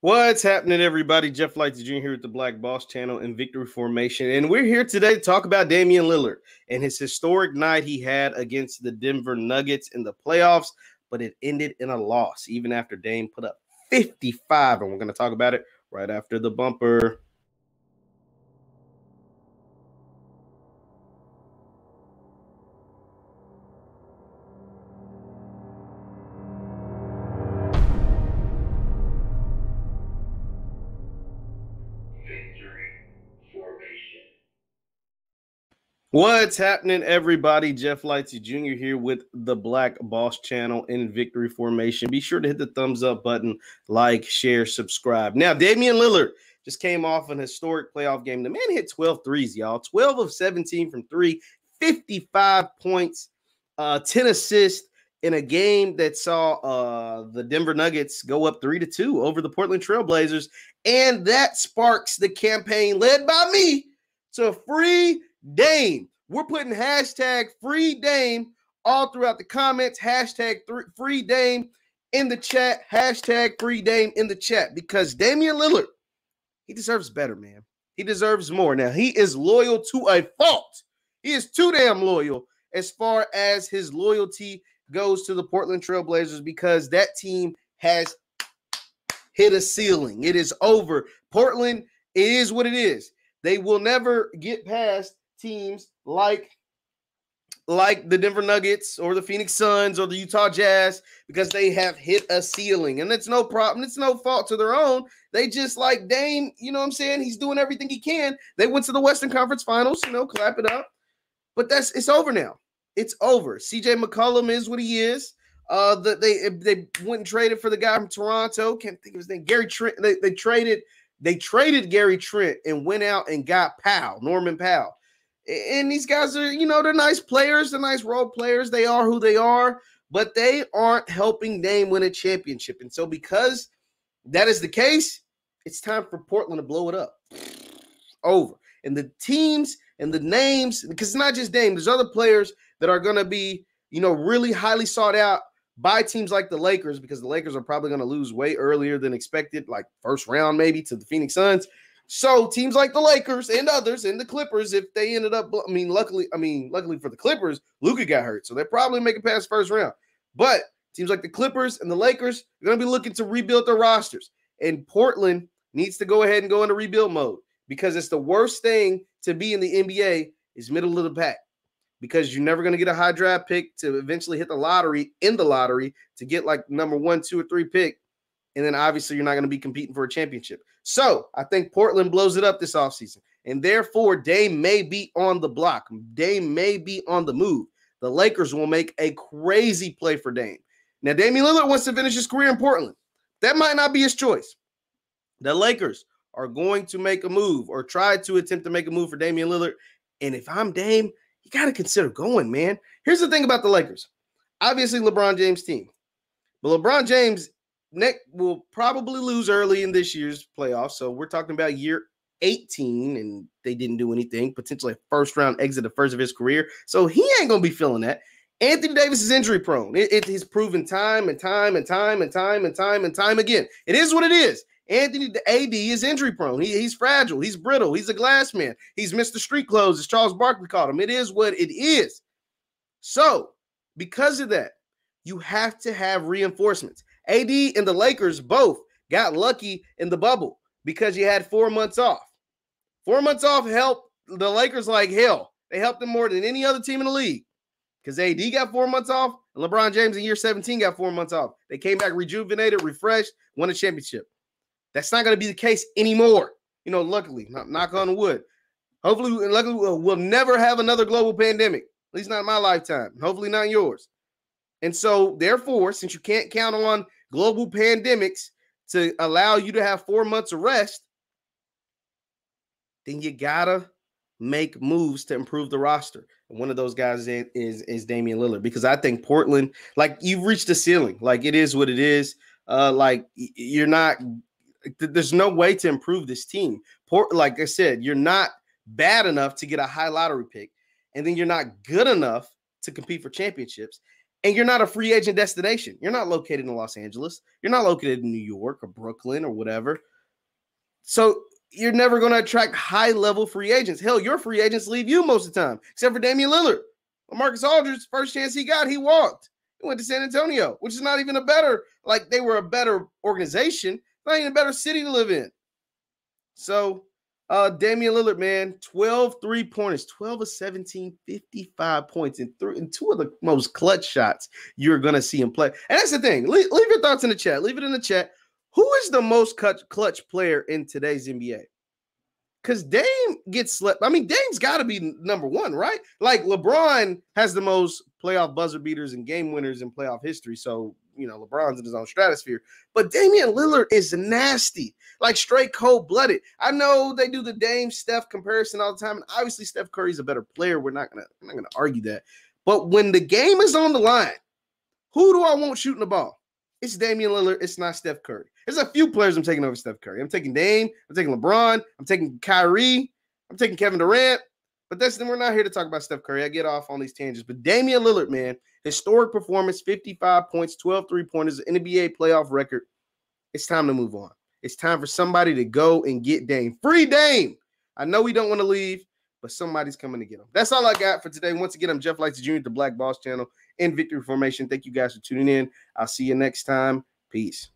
What's happening, everybody? Jeff Lights Jr. here with the Black Boss Channel in Victory Formation. And we're here today to talk about Damian Lillard and his historic night he had against the Denver Nuggets in the playoffs, but it ended in a loss, even after Dame put up 55. And we're going to talk about it right after the bumper. What's happening, everybody? Jeff Lightsey Jr. here with the Black Boss Channel in Victory Formation. Be sure to hit the thumbs up button, like, share, subscribe. Now, Damian Lillard just came off an historic playoff game. The man hit 12 threes, y'all. 12 of 17 from three, 55 points, uh, 10 assists in a game that saw uh, the Denver Nuggets go up three to two over the Portland Trailblazers. And that sparks the campaign led by me to free Dame. We're putting hashtag free Dame all throughout the comments. Hashtag free Dame in the chat. Hashtag free Dame in the chat because Damian Lillard, he deserves better, man. He deserves more. Now, he is loyal to a fault. He is too damn loyal as far as his loyalty goes to the Portland Trailblazers because that team has hit a ceiling. It is over. Portland is what it is. They will never get past teams like like the Denver Nuggets or the Phoenix Suns or the Utah Jazz because they have hit a ceiling. And it's no problem. It's no fault to their own. They just like Dame, you know what I'm saying? He's doing everything he can. They went to the Western Conference Finals, you know, clap it up. But that's it's over now. It's over. CJ McCollum is what he is. Uh, the, they they went and traded for the guy from Toronto. Can't think of his name. Gary Trent. They, they traded they traded Gary Trent and went out and got Powell, Norman Powell and these guys are, you know, they're nice players, they're nice role players, they are who they are, but they aren't helping Dame win a championship. And so, because that is the case, it's time for Portland to blow it up. Over. And the teams and the names, because it's not just Dame, there's other players that are going to be, you know, really highly sought out by teams like the Lakers, because the Lakers are probably going to lose way earlier than expected, like first round maybe to the Phoenix Suns. So teams like the Lakers and others and the Clippers, if they ended up, I mean, luckily, I mean, luckily for the Clippers, Luca got hurt, so they're probably making past first round. But teams like the Clippers and the Lakers are going to be looking to rebuild their rosters, and Portland needs to go ahead and go into rebuild mode because it's the worst thing to be in the NBA is middle of the pack because you're never going to get a high draft pick to eventually hit the lottery in the lottery to get like number one, two, or three pick and then obviously you're not going to be competing for a championship. So I think Portland blows it up this offseason. And therefore, Dame may be on the block. Dame may be on the move. The Lakers will make a crazy play for Dame. Now, Damian Lillard wants to finish his career in Portland. That might not be his choice. The Lakers are going to make a move or try to attempt to make a move for Damian Lillard. And if I'm Dame, you got to consider going, man. Here's the thing about the Lakers. Obviously, LeBron James' team. But LeBron James Nick will probably lose early in this year's playoffs. So we're talking about year 18, and they didn't do anything. Potentially first round exit, the first of his career. So he ain't gonna be feeling that. Anthony Davis is injury prone. It, he's proven time and time and time and time and time and time again. It is what it is. Anthony AD is injury prone. He, he's fragile. He's brittle. He's a glass man. He's Mr. Street Clothes, as Charles Barkley called him. It is what it is. So, because of that, you have to have reinforcements. AD and the Lakers both got lucky in the bubble because you had four months off. Four months off helped the Lakers like hell. They helped them more than any other team in the league because AD got four months off and LeBron James in year 17 got four months off. They came back rejuvenated, refreshed, won a championship. That's not going to be the case anymore. You know, luckily, knock on wood. Hopefully, luckily, we'll never have another global pandemic, at least not in my lifetime. Hopefully, not yours. And so, therefore, since you can't count on global pandemics to allow you to have four months of rest, then you gotta make moves to improve the roster. And one of those guys is, is, is Damian Lillard because I think Portland, like you've reached the ceiling. Like it is what it is. Uh, like you're not. There's no way to improve this team. Port, like I said, you're not bad enough to get a high lottery pick, and then you're not good enough to compete for championships and you're not a free agent destination. You're not located in Los Angeles. You're not located in New York or Brooklyn or whatever. So you're never going to attract high level free agents. Hell, your free agents leave you most of the time, except for Damian Lillard. Marcus Aldridge, first chance he got, he walked. He went to San Antonio, which is not even a better, like they were a better organization, not even a better city to live in. So uh, Damian Lillard, man, 12 three pointers, 12 of 17, 55 points, and, three, and two of the most clutch shots you're going to see him play. And that's the thing. leave your thoughts in the chat. Leave it in the chat. Who is the most clutch, clutch player in today's NBA? Because Dame gets slept. I mean, Dame's got to be number one, right? Like LeBron has the most playoff buzzer beaters and game winners in playoff history. So you know, LeBron's in his own stratosphere. But Damian Lillard is nasty, like straight cold blooded. I know they do the Dame Steph comparison all the time, and obviously Steph Curry's a better player. We're not gonna I'm not gonna argue that. But when the game is on the line, who do I want shooting the ball? It's Damian Lillard. It's not Steph Curry. There's a few players I'm taking over Steph Curry. I'm taking Dame. I'm taking LeBron. I'm taking Kyrie. I'm taking Kevin Durant. But that's we're not here to talk about Steph Curry. I get off on these tangents. But Damian Lillard, man, historic performance, 55 points, 12 three pointers, NBA playoff record. It's time to move on. It's time for somebody to go and get Dame. Free Dame. I know we don't want to leave, but somebody's coming to get him. That's all I got for today. Once again, I'm Jeff Lights Jr. at the Black Boss Channel in Victory Formation. Thank you guys for tuning in. I'll see you next time. Peace.